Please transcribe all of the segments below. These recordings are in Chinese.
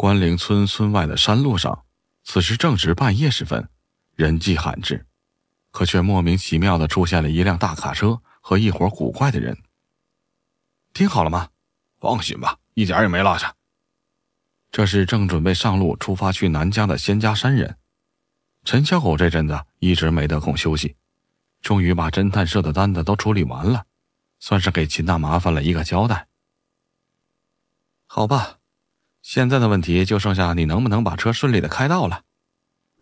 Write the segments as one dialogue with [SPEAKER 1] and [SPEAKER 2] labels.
[SPEAKER 1] 关岭村村外的山路上，此时正值半夜时分，人迹罕至，可却莫名其妙的出现了一辆大卡车和一伙古怪的人。听好了吗？放心吧，一点也没落下。这是正准备上路出发去南疆的仙家山人陈小狗。这阵子一直没得空休息，终于把侦探社的单子都处理完了，算是给秦大麻烦了一个交代。好吧。现在的问题就剩下你能不能把车顺利的开到了？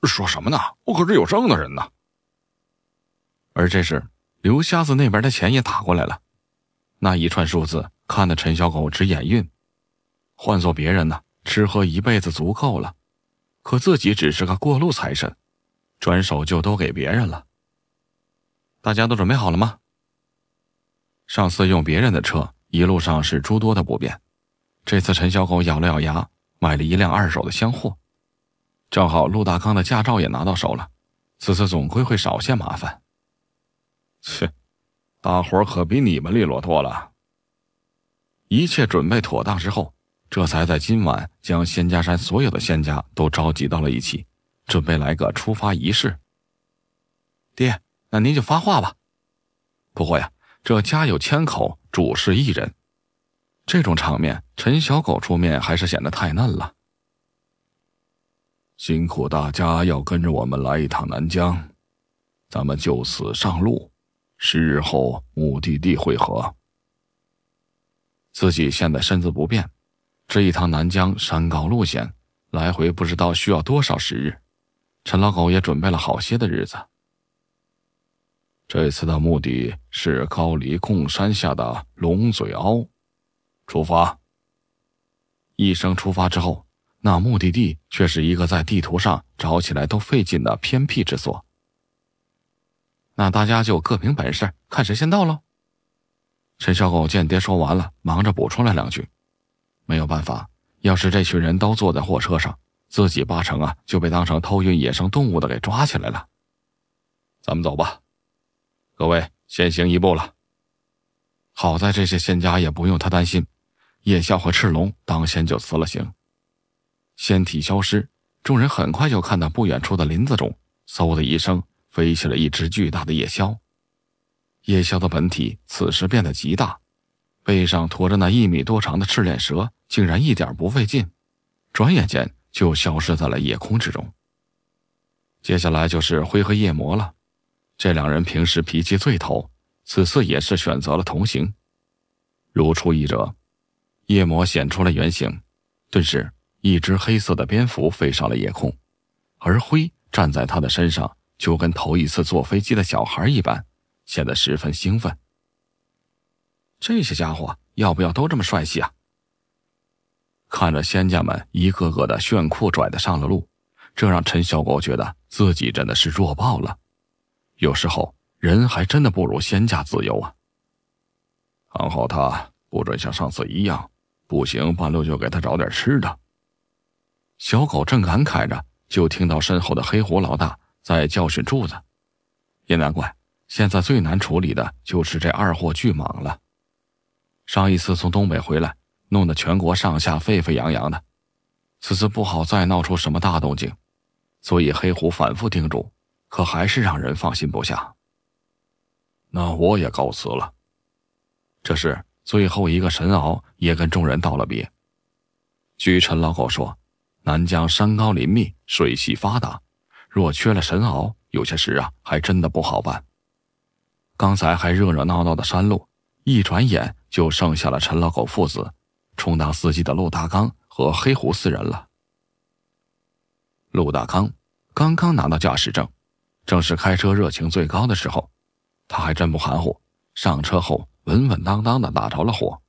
[SPEAKER 1] 说什么呢？我可是有证的人呢。而这时，刘瞎子那边的钱也打过来了，那一串数字看的陈小狗直眼晕。换做别人呢，吃喝一辈子足够了，可自己只是个过路财神，转手就都给别人了。大家都准备好了吗？上次用别人的车，一路上是诸多的不便。这次陈小狗咬了咬牙，买了一辆二手的箱货，正好陆大刚的驾照也拿到手了，此次总归会少些麻烦。切，大伙可比你们利落多了。一切准备妥当之后，这才在今晚将仙家山所有的仙家都召集到了一起，准备来个出发仪式。爹，那您就发话吧。不过呀，这家有千口，主事一人。这种场面，陈小狗出面还是显得太嫩了。辛苦大家要跟着我们来一趟南疆，咱们就此上路，十日后目的地会合。自己现在身子不便，这一趟南疆山高路险，来回不知道需要多少时日。陈老狗也准备了好些的日子。这次的目的是高黎贡山下的龙嘴凹。出发！一声出发之后，那目的地却是一个在地图上找起来都费劲的偏僻之所。那大家就各凭本事，看谁先到喽。陈小狗见爹说完了，忙着补充了两句：“没有办法，要是这群人都坐在货车上，自己八成啊就被当成偷运野生动物的给抓起来了。”咱们走吧，各位先行一步了。好在这些仙家也不用他担心。夜枭和赤龙当先就辞了行，仙体消失，众人很快就看到不远处的林子中，嗖的一声飞起了一只巨大的夜枭。夜枭的本体此时变得极大，背上驮着那一米多长的赤练蛇，竟然一点不费劲，转眼间就消失在了夜空之中。接下来就是灰和夜魔了，这两人平时脾气最投，此次也是选择了同行，如出一辙。夜魔显出了原形，顿时一只黑色的蝙蝠飞上了夜空，而灰站在他的身上，就跟头一次坐飞机的小孩一般，显得十分兴奋。这些家伙要不要都这么帅气啊？看着仙家们一个个的炫酷拽的上了路，这让陈小狗觉得自己真的是弱爆了。有时候人还真的不如仙家自由啊！然好他，不准像上次一样。不行，半路就给他找点吃的。小狗正感慨着，就听到身后的黑虎老大在教训柱子。也难怪，现在最难处理的就是这二货巨蟒了。上一次从东北回来，弄得全国上下沸沸扬扬的，此次不好再闹出什么大动静，所以黑虎反复叮嘱，可还是让人放心不下。那我也告辞了，这是。最后一个神獒也跟众人道了别。据陈老狗说，南疆山高林密，水系发达，若缺了神獒，有些事啊，还真的不好办。刚才还热热闹闹的山路，一转眼就剩下了陈老狗父子，充当司机的陆大刚和黑胡四人了。陆大刚刚刚拿到驾驶证，正是开车热情最高的时候，他还真不含糊，上车后。稳稳当当的打着了火，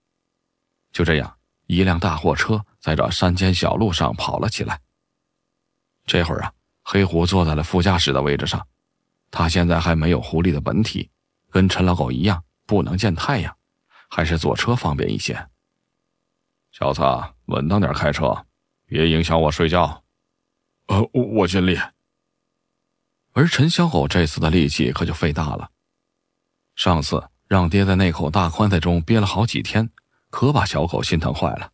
[SPEAKER 1] 就这样，一辆大货车在这山间小路上跑了起来。这会儿啊，黑狐坐在了副驾驶的位置上，他现在还没有狐狸的本体，跟陈老狗一样不能见太阳，还是坐车方便一些。小子，稳当点开车，别影响我睡觉。呃，我尽力。而陈小狗这次的力气可就费大了，上次。让爹在那口大棺材中憋了好几天，可把小狗心疼坏了。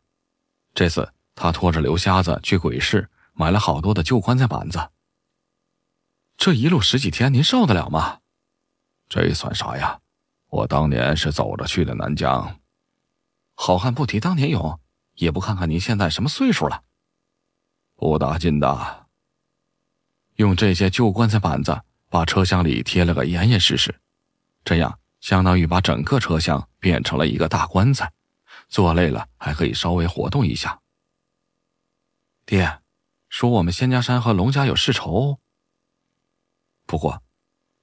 [SPEAKER 1] 这次他拖着刘瞎子去鬼市买了好多的旧棺材板子。这一路十几天，您受得了吗？这算啥呀？我当年是走着去的南疆，好汉不提当年勇，也不看看您现在什么岁数了。不打紧的，用这些旧棺材板子把车厢里贴了个严严实实，这样。相当于把整个车厢变成了一个大棺材，坐累了还可以稍微活动一下。爹，说我们仙家山和龙家有世仇。不过，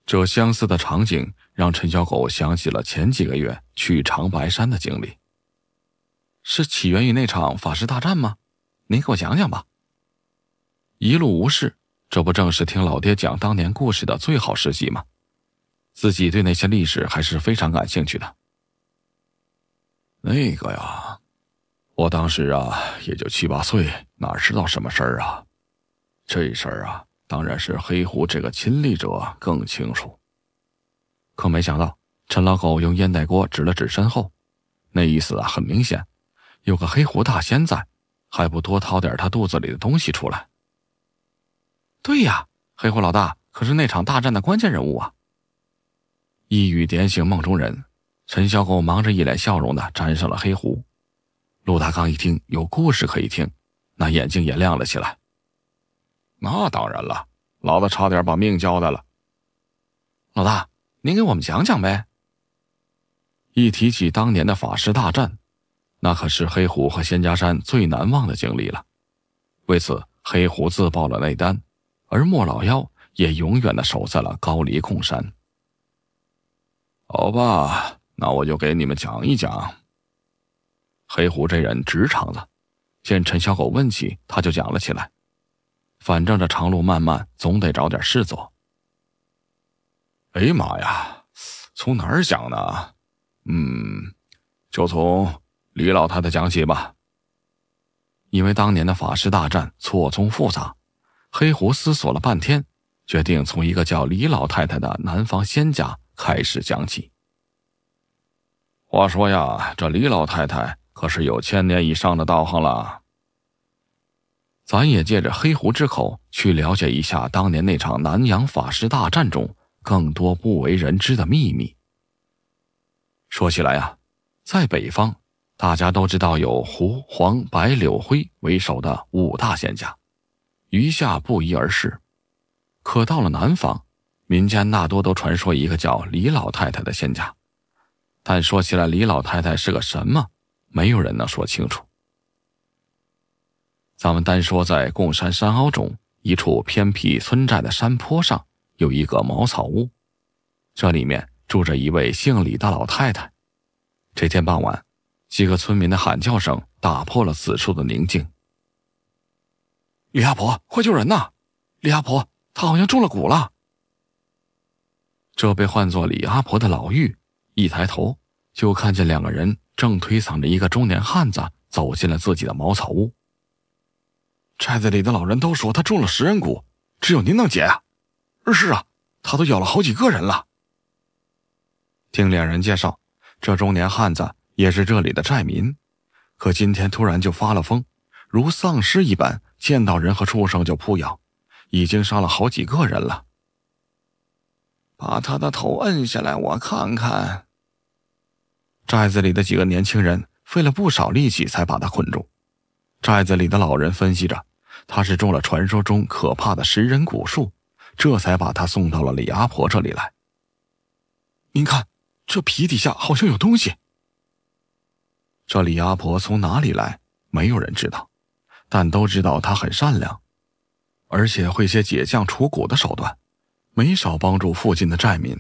[SPEAKER 1] 这相似的场景让陈小狗想起了前几个月去长白山的经历。是起源于那场法师大战吗？您给我讲讲吧。一路无事，这不正是听老爹讲当年故事的最好时机吗？自己对那些历史还是非常感兴趣的。那个呀，我当时啊也就七八岁，哪知道什么事儿啊？这事儿啊，当然是黑狐这个亲历者更清楚。可没想到，陈老狗用烟袋锅指了指身后，那意思啊很明显，有个黑狐大仙在，还不多掏点他肚子里的东西出来？对呀，黑狐老大可是那场大战的关键人物啊！一语点醒梦中人，陈小狗忙着一脸笑容的粘上了黑狐。陆大刚一听有故事可以听，那眼睛也亮了起来。那当然了，老子差点把命交代了。老大，您给我们讲讲呗。一提起当年的法师大战，那可是黑狐和仙家山最难忘的经历了。为此，黑狐自爆了内丹，而莫老妖也永远的守在了高黎控山。好吧，那我就给你们讲一讲。黑虎这人直肠子，见陈小狗问起，他就讲了起来。反正这长路漫漫，总得找点事做。哎呀妈呀，从哪儿讲呢？嗯，就从李老太太讲起吧。因为当年的法师大战错综复杂，黑狐思索了半天，决定从一个叫李老太太的南方仙家。开始讲起。话说呀，这李老太太可是有千年以上的道行了。咱也借着黑狐之口去了解一下当年那场南洋法师大战中更多不为人知的秘密。说起来啊，在北方，大家都知道有胡、黄、白、柳、灰为首的五大仙家，余下不一而是。可到了南方，民间大多都传说一个叫李老太太的仙家，但说起来，李老太太是个什么，没有人能说清楚。咱们单说在贡山山坳中一处偏僻村寨的山坡上，有一个茅草屋，这里面住着一位姓李的老太太。这天傍晚，几个村民的喊叫声打破了此处的宁静。李阿婆，快救人呐！李阿婆，她好像中了蛊了。这被唤作李阿婆的老妪一抬头，就看见两个人正推搡着一个中年汉子走进了自己的茅草屋。寨子里的老人都说他中了食人蛊，只有您能解啊！是啊，他都咬了好几个人了。听两人介绍，这中年汉子也是这里的寨民，可今天突然就发了疯，如丧尸一般，见到人和畜生就扑咬，已经杀了好几个人了。把他的头摁下来，我看看。寨子里的几个年轻人费了不少力气才把他困住。寨子里的老人分析着，他是中了传说中可怕的食人蛊术，这才把他送到了李阿婆这里来。您看，这皮底下好像有东西。这李阿婆从哪里来，没有人知道，但都知道她很善良，而且会些解将除蛊的手段。没少帮助附近的寨民。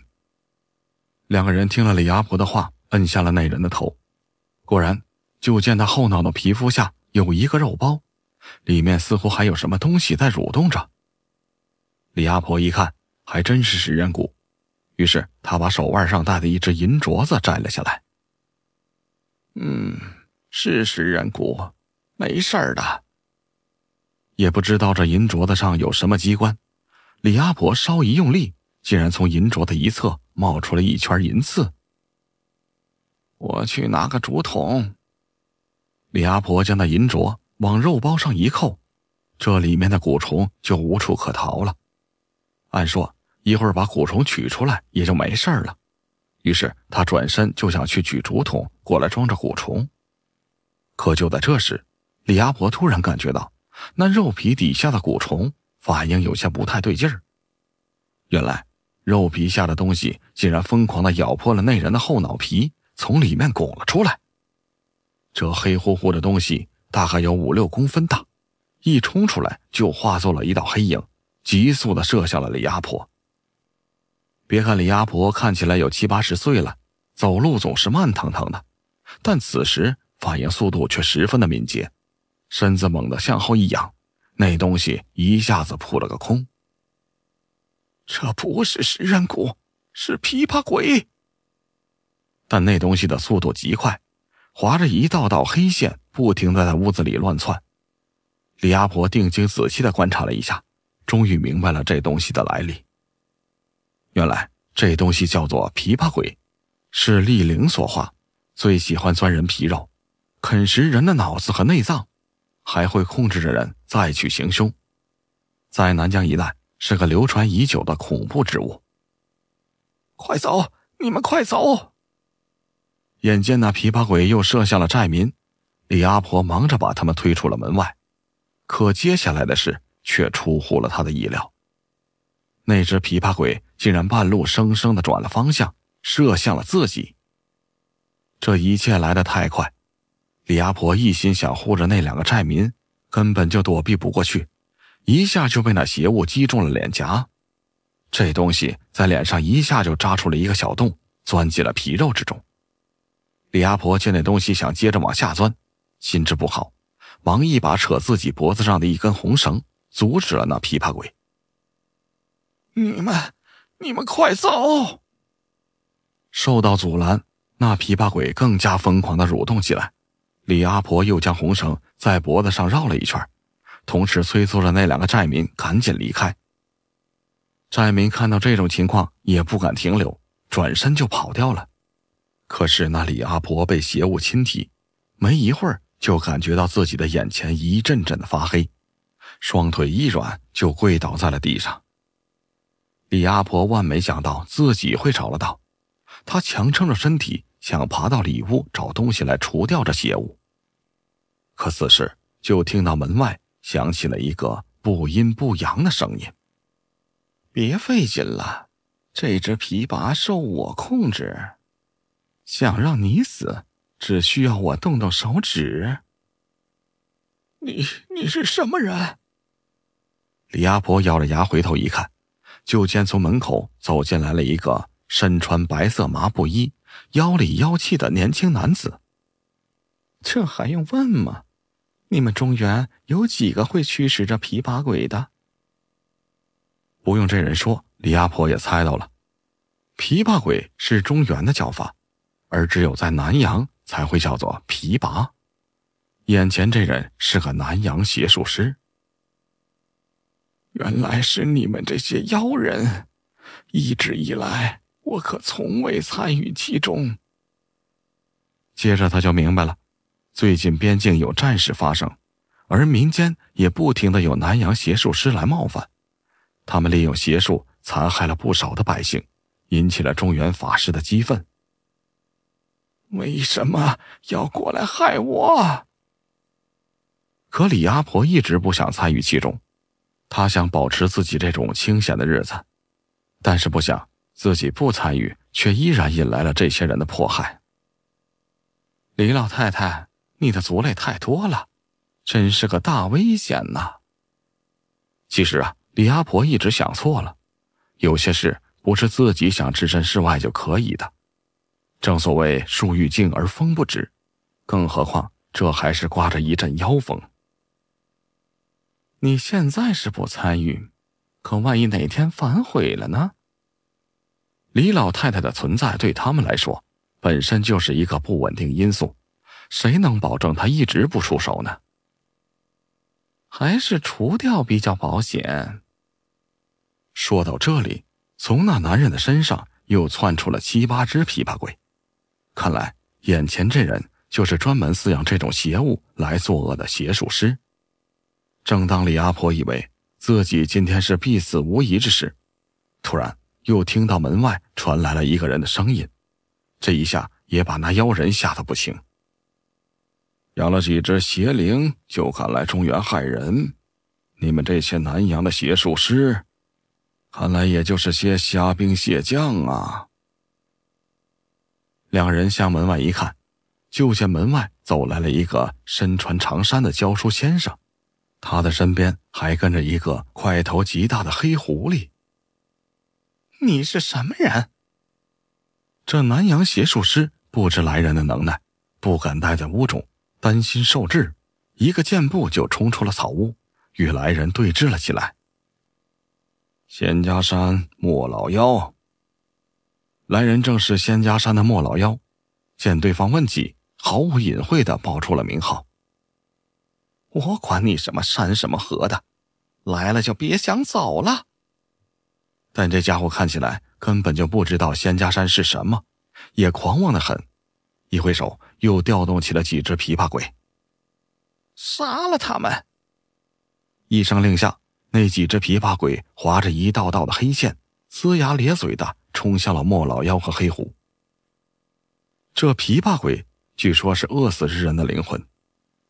[SPEAKER 1] 两个人听了李阿婆的话，摁下了那人的头。果然，就见他后脑的皮肤下有一个肉包，里面似乎还有什么东西在蠕动着。李阿婆一看，还真是食人蛊。于是她把手腕上戴的一只银镯子摘了下来。嗯，是食人蛊，没事儿的。也不知道这银镯子上有什么机关。李阿婆稍一用力，竟然从银镯的一侧冒出了一圈银刺。我去拿个竹筒。李阿婆将那银镯往肉包上一扣，这里面的蛊虫就无处可逃了。按说一会儿把蛊虫取出来也就没事了。于是他转身就想去取竹筒过来装着蛊虫，可就在这时，李阿婆突然感觉到那肉皮底下的蛊虫。反应有些不太对劲儿，原来肉皮下的东西竟然疯狂的咬破了那人的后脑皮，从里面拱了出来。这黑乎乎的东西大概有五六公分大，一冲出来就化作了一道黑影，急速的射向了李阿婆。别看李阿婆看起来有七八十岁了，走路总是慢腾腾的，但此时反应速度却十分的敏捷，身子猛地向后一仰。那东西一下子扑了个空。这不是食人蛊，是琵琶鬼。但那东西的速度极快，划着一道道黑线，不停的在屋子里乱窜。李阿婆定睛仔细的观察了一下，终于明白了这东西的来历。原来这东西叫做琵琶鬼，是厉灵所化，最喜欢钻人皮肉，啃食人的脑子和内脏。还会控制着人再去行凶，在南疆一带是个流传已久的恐怖之物。快走，你们快走！眼见那琵琶鬼又射向了寨民，李阿婆忙着把他们推出了门外。可接下来的事却出乎了他的意料，那只琵琶鬼竟然半路生生的转了方向，射向了自己。这一切来得太快。李阿婆一心想护着那两个寨民，根本就躲避不过去，一下就被那邪物击中了脸颊。这东西在脸上一下就扎出了一个小洞，钻进了皮肉之中。李阿婆见那东西想接着往下钻，心知不好，忙一把扯自己脖子上的一根红绳，阻止了那琵琶鬼。你们，你们快走！受到阻拦，那琵琶鬼更加疯狂的蠕动起来。李阿婆又将红绳在脖子上绕了一圈，同时催促着那两个寨民赶紧离开。寨民看到这种情况也不敢停留，转身就跑掉了。可是那李阿婆被邪物侵体，没一会儿就感觉到自己的眼前一阵阵的发黑，双腿一软就跪倒在了地上。李阿婆万没想到自己会找了道，她强撑着身体。想爬到里屋找东西来除掉这邪物，可此时就听到门外响起了一个不阴不阳的声音：“别费劲了，这只琵琶受我控制，想让你死，只需要我动动手指。”“你你是什么人？”李阿婆咬着牙回头一看，就见从门口走进来了一个身穿白色麻布衣。妖里妖气的年轻男子。这还用问吗？你们中原有几个会驱使着琵琶鬼的？不用这人说，李阿婆也猜到了。琵琶鬼是中原的叫法，而只有在南阳才会叫做琵琶。眼前这人是个南阳邪术师。原来是你们这些妖人，一直以来。我可从未参与其中。接着他就明白了，最近边境有战事发生，而民间也不停的有南阳邪术师来冒犯，他们利用邪术残害了不少的百姓，引起了中原法师的激愤。为什么要过来害我？可李阿婆一直不想参与其中，她想保持自己这种清闲的日子，但是不想。自己不参与，却依然引来了这些人的迫害。李老太太，你的族类太多了，真是个大危险呐！其实啊，李阿婆一直想错了，有些事不是自己想置身事外就可以的。正所谓树欲静而风不止，更何况这还是刮着一阵妖风。你现在是不参与，可万一哪天反悔了呢？李老太太的存在对他们来说，本身就是一个不稳定因素。谁能保证她一直不出手呢？还是除掉比较保险。说到这里，从那男人的身上又窜出了七八只琵琶鬼。看来眼前这人就是专门饲养这种邪物来作恶的邪术师。正当李阿婆以为自己今天是必死无疑之时，突然。又听到门外传来了一个人的声音，这一下也把那妖人吓得不轻。养了几只邪灵就敢来中原害人，你们这些南阳的邪术师，看来也就是些虾兵蟹将啊。两人向门外一看，就见门外走来了一个身穿长衫的教书先生，他的身边还跟着一个块头极大的黑狐狸。你是什么人？这南阳邪术师不知来人的能耐，不敢待在屋中，担心受制，一个箭步就冲出了草屋，与来人对峙了起来。仙家山莫老妖。来人正是仙家山的莫老妖，见对方问起，毫无隐晦的报出了名号。我管你什么山什么河的，来了就别想走了。但这家伙看起来根本就不知道仙家山是什么，也狂妄的很，一挥手又调动起了几只琵琶鬼。杀了他们！一声令下，那几只琵琶鬼划着一道道的黑线，呲牙咧嘴的冲向了莫老妖和黑狐。这琵琶鬼据说是饿死之人的灵魂，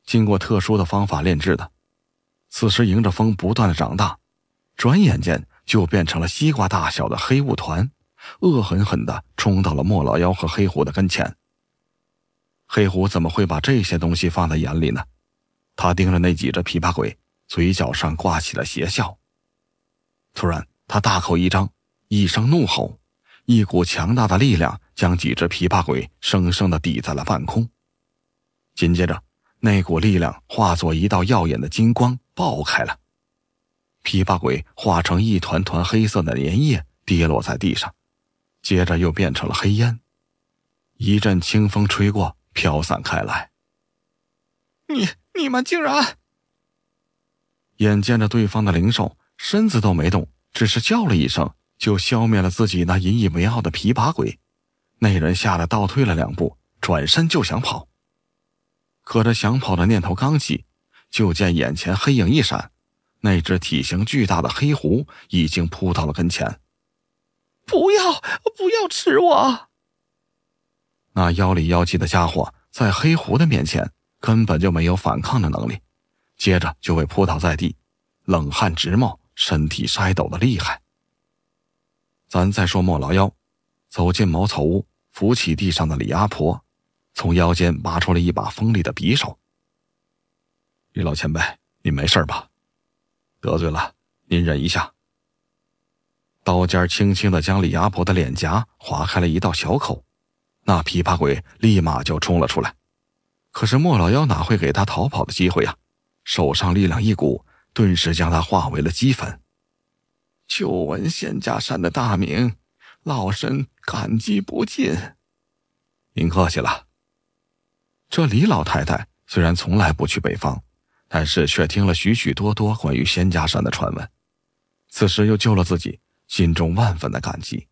[SPEAKER 1] 经过特殊的方法炼制的，此时迎着风不断的长大，转眼间。就变成了西瓜大小的黑雾团，恶狠狠的冲到了莫老妖和黑虎的跟前。黑虎怎么会把这些东西放在眼里呢？他盯着那几只琵琶鬼，嘴角上挂起了邪笑。突然，他大口一张，一声怒吼，一股强大的力量将几只琵琶鬼生生的抵在了半空。紧接着，那股力量化作一道耀眼的金光爆开了。琵琶鬼化成一团团黑色的粘液跌落在地上，接着又变成了黑烟。一阵清风吹过，飘散开来。你你们竟然！眼见着对方的灵兽身子都没动，只是叫了一声，就消灭了自己那引以为傲的琵琶鬼。那人吓得倒退了两步，转身就想跑。可他想跑的念头刚起，就见眼前黑影一闪。那只体型巨大的黑狐已经扑到了跟前，不要不要吃我！那妖里妖气的家伙在黑狐的面前根本就没有反抗的能力，接着就被扑倒在地，冷汗直冒，身体筛抖的厉害。咱再说莫老妖，走进茅草屋，扶起地上的李阿婆，从腰间拔出了一把锋利的匕首。李老前辈，你没事吧？得罪了，您忍一下。刀尖轻轻的将李牙婆的脸颊划开了一道小口，那琵琶鬼立马就冲了出来。可是莫老妖哪会给他逃跑的机会啊！手上力量一鼓，顿时将他化为了齑粉。久闻仙家山的大名，老身感激不尽。您客气了。这李老太太虽然从来不去北方。但是却听了许许多多关于仙家山的传闻，此时又救了自己，心中万分的感激。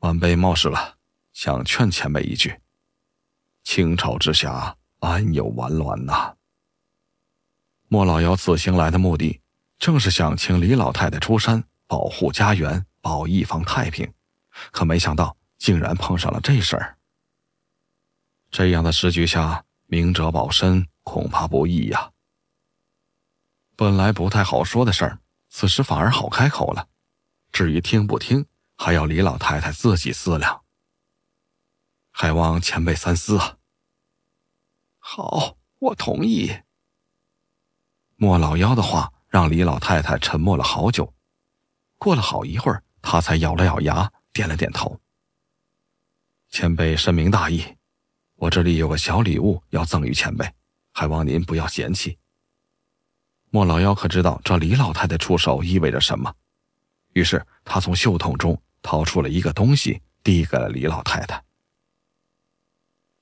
[SPEAKER 1] 晚辈冒失了，想劝前辈一句：“清朝之下，安有完卵呐？”莫老妖此行来的目的，正是想请李老太太出山，保护家园，保一方太平，可没想到竟然碰上了这事儿。这样的时局下，明哲保身。恐怕不易呀。本来不太好说的事儿，此时反而好开口了。至于听不听，还要李老太太自己思量。还望前辈三思。啊。好，我同意。莫老妖的话让李老太太沉默了好久，过了好一会儿，她才咬了咬牙，点了点头。前辈深明大义，我这里有个小礼物要赠与前辈。还望您不要嫌弃。莫老妖可知道这李老太太出手意味着什么？于是他从袖筒中掏出了一个东西，递给了李老太太。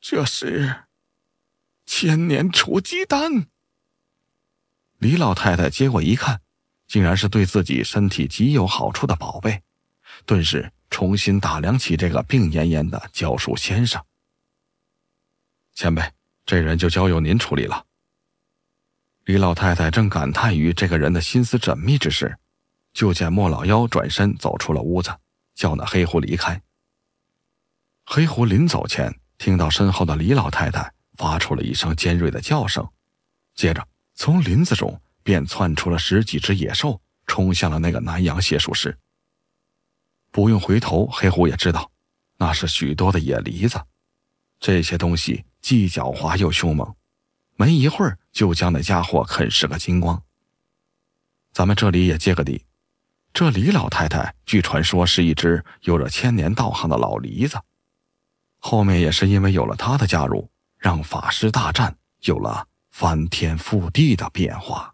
[SPEAKER 1] 这是千年雏鸡丹。李老太太接过一看，竟然是对自己身体极有好处的宝贝，顿时重新打量起这个病恹恹的教书先生。前辈。这人就交由您处理了。李老太太正感叹于这个人的心思缜密之时，就见莫老妖转身走出了屋子，叫那黑狐离开。黑狐临走前，听到身后的李老太太发出了一声尖锐的叫声，接着从林子中便窜出了十几只野兽，冲向了那个南阳邪术师。不用回头，黑狐也知道，那是许多的野狸子。这些东西。既狡猾又凶猛，没一会儿就将那家伙啃食个精光。咱们这里也揭个底，这李老太太据传说是一只有着千年道行的老梨子，后面也是因为有了她的加入，让法师大战有了翻天覆地的变化。